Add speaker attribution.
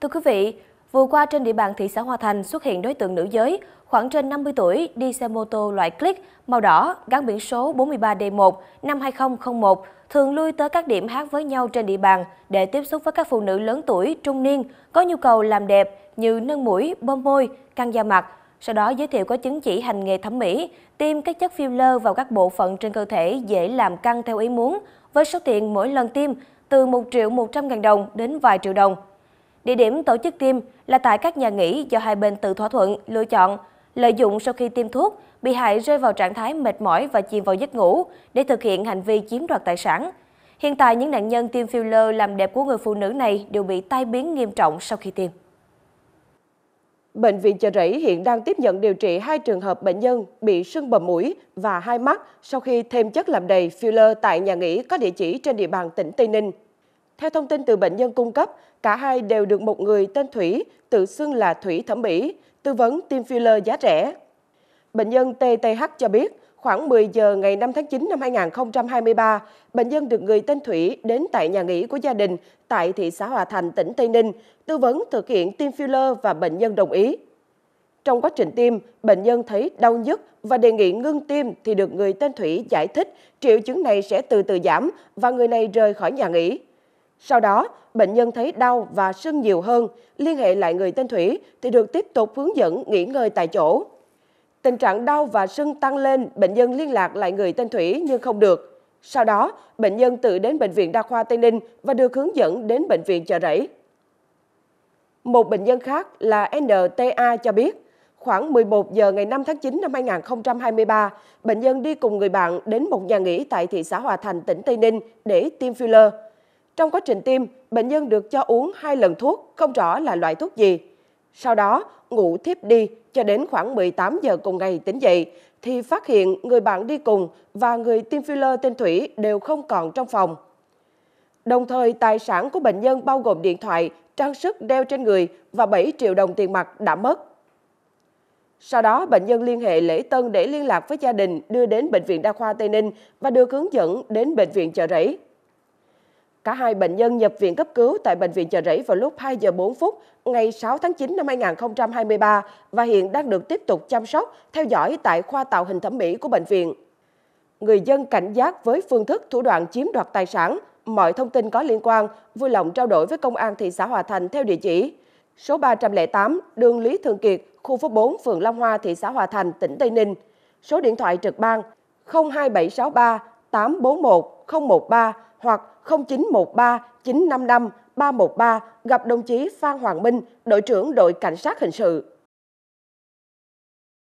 Speaker 1: Thưa quý vị, vừa qua trên địa bàn thị xã Hòa Thành xuất hiện đối tượng nữ giới khoảng trên 50 tuổi đi xe mô tô loại Click màu đỏ gắn biển số 43D1 năm 2001 thường lui tới các điểm hát với nhau trên địa bàn để tiếp xúc với các phụ nữ lớn tuổi, trung niên có nhu cầu làm đẹp như nâng mũi, bơm môi, căng da mặt, sau đó giới thiệu có chứng chỉ hành nghề thẩm mỹ, tiêm các chất filler vào các bộ phận trên cơ thể dễ làm căng theo ý muốn với số tiền mỗi lần tiêm từ 1 triệu 100 ngàn đồng đến vài triệu đồng. Địa điểm tổ chức tiêm là tại các nhà nghỉ do hai bên tự thỏa thuận, lựa chọn. Lợi dụng sau khi tiêm thuốc, bị hại rơi vào trạng thái mệt mỏi và chìm vào giấc ngủ để thực hiện hành vi chiếm đoạt tài sản. Hiện tại, những nạn nhân tiêm filler làm đẹp của người phụ nữ này đều bị tai biến nghiêm trọng sau khi tiêm. Bệnh viện Chợ Rẫy hiện đang tiếp nhận điều trị
Speaker 2: hai trường hợp bệnh nhân bị sưng bầm mũi và hai mắt sau khi thêm chất làm đầy filler tại nhà nghỉ có địa chỉ trên địa bàn tỉnh Tây Ninh. Theo thông tin từ bệnh nhân cung cấp, cả hai đều được một người tên Thủy, tự xưng là Thủy Thẩm Mỹ, tư vấn tiêm filler giá rẻ. Bệnh nhân TTH cho biết, khoảng 10 giờ ngày 5 tháng 9 năm 2023, bệnh nhân được người tên Thủy đến tại nhà nghỉ của gia đình tại thị xã Hòa Thành, tỉnh Tây Ninh, tư vấn thực hiện tiêm filler và bệnh nhân đồng ý. Trong quá trình tiêm, bệnh nhân thấy đau nhức và đề nghị ngưng tiêm thì được người tên Thủy giải thích triệu chứng này sẽ từ từ giảm và người này rời khỏi nhà nghỉ. Sau đó, bệnh nhân thấy đau và sưng nhiều hơn, liên hệ lại người tên Thủy thì được tiếp tục hướng dẫn nghỉ ngơi tại chỗ. Tình trạng đau và sưng tăng lên, bệnh nhân liên lạc lại người tên Thủy nhưng không được. Sau đó, bệnh nhân tự đến Bệnh viện Đa khoa Tây Ninh và được hướng dẫn đến Bệnh viện Chợ Rẫy. Một bệnh nhân khác là NTA cho biết, khoảng 11 giờ ngày 5 tháng 9 năm 2023, bệnh nhân đi cùng người bạn đến một nhà nghỉ tại thị xã Hòa Thành, tỉnh Tây Ninh để tiêm filler. Trong quá trình tiêm, bệnh nhân được cho uống hai lần thuốc, không rõ là loại thuốc gì. Sau đó, ngủ thiếp đi cho đến khoảng 18 giờ cùng ngày tỉnh dậy, thì phát hiện người bạn đi cùng và người tiêm filler tên Thủy đều không còn trong phòng. Đồng thời, tài sản của bệnh nhân bao gồm điện thoại, trang sức đeo trên người và 7 triệu đồng tiền mặt đã mất. Sau đó, bệnh nhân liên hệ lễ tân để liên lạc với gia đình đưa đến Bệnh viện Đa khoa Tây Ninh và được hướng dẫn đến Bệnh viện Chợ Rẫy. Cả hai bệnh nhân nhập viện cấp cứu tại Bệnh viện Chợ Rẫy vào lúc 2 giờ 4 phút ngày 6 tháng 9 năm 2023 và hiện đang được tiếp tục chăm sóc, theo dõi tại khoa tạo hình thẩm mỹ của bệnh viện. Người dân cảnh giác với phương thức thủ đoạn chiếm đoạt tài sản, mọi thông tin có liên quan, vui lòng trao đổi với Công an thị xã Hòa Thành theo địa chỉ số 308 đường Lý Thường Kiệt, khu phố 4, phường Long Hoa, thị xã Hòa Thành, tỉnh Tây Ninh. Số điện thoại trực ban 02763 841 013 hoặc 0913 955 313 gặp đồng chí Phan Hoàng Minh, đội trưởng đội cảnh sát hình sự.